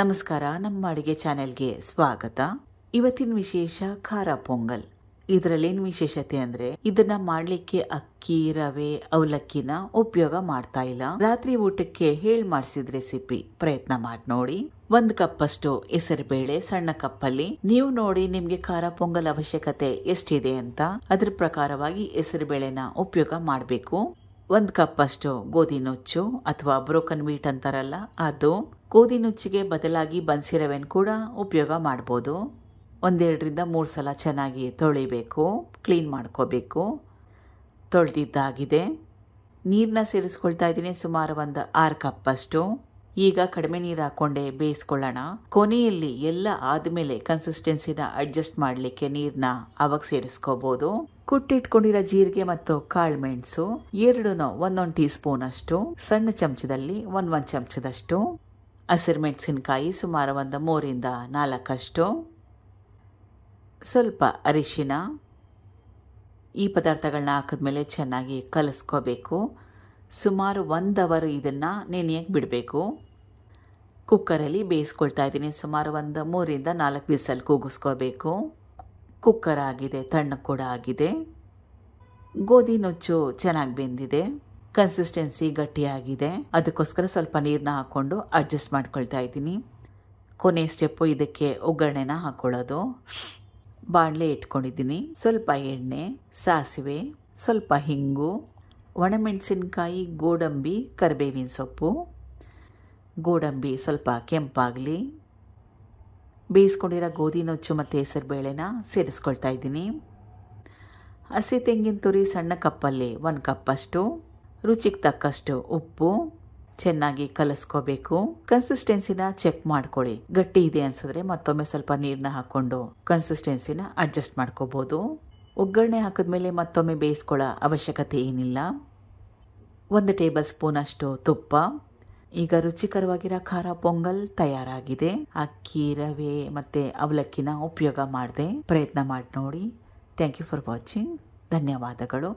ನಮಸ್ಕಾರ ನಮ್ಮ ಅಡುಗೆ ಚಾನೆಲ್ಗೆ ಸ್ವಾಗತ ಇವತ್ತಿನ ವಿಶೇಷ ಖಾರ ಪೊಂಗಲ್ ಇದರಲ್ಲೇನು ವಿಶೇಷತೆ ಅಂದ್ರೆ ಇದನ್ನ ಮಾಡ್ಲಿಕ್ಕೆ ಅಕ್ಕಿ ರವೆ ಅವಲಕ್ಕಿನ ಉಪಯೋಗ ಮಾಡ್ತಾ ಇಲ್ಲ ರಾತ್ರಿ ಊಟಕ್ಕೆ ಹೇಳ್ ಮಾಡಿಸಿದ ರೆಸಿಪಿ ಪ್ರಯತ್ನ ಮಾಡಿ ನೋಡಿ ಒಂದ್ ಕಪ್ ಅಷ್ಟು ಹೆಸರುಬೇಳೆ ಸಣ್ಣ ಕಪ್ಪಲ್ಲಿ ನೀವು ನೋಡಿ ನಿಮ್ಗೆ ಖಾರ ಪೊಂಗಲ್ ಅವಶ್ಯಕತೆ ಎಷ್ಟಿದೆ ಅಂತ ಅದ್ರ ಪ್ರಕಾರವಾಗಿ ಹೆಸರುಬೇಳೆನ ಉಪಯೋಗ ಮಾಡಬೇಕು ಒಂದ್ ಕಪ್ ಅಷ್ಟು ಗೋಧಿ ನುಚ್ಚು ಅಥವಾ ಬ್ರೋಕನ್ ಮೀಟ್ ಅಂತಾರಲ್ಲ ಅದು ಗೋಧಿ ನುಚ್ಚಿಗೆ ಬದಲಾಗಿ ಬನ್ಸಿರವೆನ್ ಕೂಡ ಉಪಯೋಗ ಮಾಡ್ಬೋದು ಒಂದೆರಡರಿಂದ ಮೂರು ಸಲ ಚೆನ್ನಾಗಿ ತೊಳಿಬೇಕು ಕ್ಲೀನ್ ಮಾಡ್ಕೋಬೇಕು ತೊಳೆದಿದ್ದಾಗಿದೆ ನೀರನ್ನ ಸೇರಿಸ್ಕೊಳ್ತಾ ಇದ್ದೀನಿ ಸುಮಾರು ಒಂದು ಆರು ಕಪ್ಪಷ್ಟು ಈಗ ಕಡಿಮೆ ನೀರು ಹಾಕ್ಕೊಂಡೆ ಬೇಯಿಸ್ಕೊಳ್ಳೋಣ ಕೊನೆಯಲ್ಲಿ ಎಲ್ಲ ಆದಮೇಲೆ ಕನ್ಸಿಸ್ಟೆನ್ಸಿನ ಅಡ್ಜಸ್ಟ್ ಮಾಡಲಿಕ್ಕೆ ನೀರನ್ನ ಅವಾಗ ಸೇರಿಸ್ಕೋಬೋದು ಕುಟ್ಟಿಟ್ಕೊಂಡಿರೋ ಜೀರಿಗೆ ಮತ್ತು ಕಾಳು ಮೆಣಸು ಎರಡೂ ಒಂದೊಂದು ಟೀ ಸ್ಪೂನ್ ಅಷ್ಟು ಸಣ್ಣ ಚಮಚದಲ್ಲಿ ಒಂದು ಒಂದು ಚಮಚದಷ್ಟು ಹಸಿರು ಮೆಣಸಿನ್ಕಾಯಿ ಸುಮಾರು ಒಂದು ಮೂರಿಂದ ನಾಲ್ಕಷ್ಟು ಸ್ವಲ್ಪ ಅರಿಶಿನ ಈ ಪದಾರ್ಥಗಳನ್ನ ಹಾಕಿದ್ಮೇಲೆ ಚೆನ್ನಾಗಿ ಕಲಸ್ಕೋಬೇಕು ಸುಮಾರು ಒಂದು ಅವರು ಇದನ್ನು ನೆನೆಯಕ್ಕೆ ಬಿಡಬೇಕು ಕುಕ್ಕರಲ್ಲಿ ಬೇಯಿಸ್ಕೊಳ್ತಾ ಇದ್ದೀನಿ ಸುಮಾರು ಒಂದು ಮೂರಿಂದ ನಾಲ್ಕು ಬಿಸಲ್ ಕೂಗಿಸ್ಕೋಬೇಕು ಕುಕ್ಕರ್ ಆಗಿದೆ ತಣ್ಣ ಕೂಡ ಆಗಿದೆ ಗೋಧಿ ನುಚ್ಚು ಚೆನ್ನಾಗಿ ಬೆಂದಿದೆ ಕನ್ಸಿಸ್ಟೆನ್ಸಿ ಗಟ್ಟಿಯಾಗಿದೆ ಅದಕ್ಕೋಸ್ಕರ ಸ್ವಲ್ಪ ನೀರನ್ನ ಹಾಕ್ಕೊಂಡು ಅಡ್ಜಸ್ಟ್ ಮಾಡ್ಕೊಳ್ತಾ ಇದ್ದೀನಿ ಕೊನೆ ಸ್ಟೆಪ್ಪು ಇದಕ್ಕೆ ಒಗ್ಗರಣೆನ ಹಾಕ್ಕೊಳ್ಳೋದು ಬಾಣಲೆ ಇಟ್ಕೊಂಡಿದ್ದೀನಿ ಸ್ವಲ್ಪ ಎಣ್ಣೆ ಸಾಸಿವೆ ಸ್ವಲ್ಪ ಹಿಂಗು ಒಣಮೆಣಸಿನ್ಕಾಯಿ ಗೋಡಂಬಿ ಕರಿಬೇವಿನ ಸೊಪ್ಪು ಗೋಡಂಬಿ ಸ್ವಲ್ಪ ಕೆಂಪಾಗಲಿ ಬೇಯಿಸ್ಕೊಂಡಿರೋ ಗೋಧಿ ನುಚ್ಚು ಮತ್ತು ಬೇಳೆನ ಸೇರಿಸ್ಕೊಳ್ತಾ ಇದ್ದೀನಿ ಹಸಿ ತೆಂಗಿನ ತುರಿ ಸಣ್ಣ ಕಪ್ಪಲ್ಲಿ ಒಂದು ಕಪ್ಪಷ್ಟು ರುಚಿಗೆ ತಕ್ಕಷ್ಟು ಉಪ್ಪು ಚೆನ್ನಾಗಿ ಕಲಸ್ಕೋಬೇಕು ಕನ್ಸಿಸ್ಟೆನ್ಸಿನ ಚೆಕ್ ಮಾಡ್ಕೊಳ್ಳಿ ಗಟ್ಟಿ ಇದೆ ಅನ್ಸಿದ್ರೆ ಮತ್ತೊಮ್ಮೆ ಸ್ವಲ್ಪ ನೀರನ್ನ ಹಾಕೊಂಡು ಕನ್ಸಿಸ್ಟೆನ್ಸಿನ ಅಡ್ಜಸ್ಟ್ ಮಾಡ್ಕೋಬಹುದು ಒಗ್ಗರಣೆ ಹಾಕಿದ್ಮೇಲೆ ಮತ್ತೊಮ್ಮೆ ಬೇಯಿಸ್ಕೊಳ್ಳೋ ಅವಶ್ಯಕತೆ ಏನಿಲ್ಲ ಒಂದು ಟೇಬಲ್ ಸ್ಪೂನ್ ಅಷ್ಟು ತುಪ್ಪ ಈಗ ರುಚಿಕರವಾಗಿರೋ ಖಾರ ಪೊಂಗಲ್ ತಯಾರಾಗಿದೆ ಅಕ್ಕಿ ರವೆ ಮತ್ತು ಅವಲಕ್ಕಿನ ಉಪಯೋಗ ಮಾಡಿದೆ ಪ್ರಯತ್ನ ಮಾಡಿ ನೋಡಿ ಥ್ಯಾಂಕ್ ಯು ಫಾರ್ ವಾಚಿಂಗ್ ಧನ್ಯವಾದಗಳು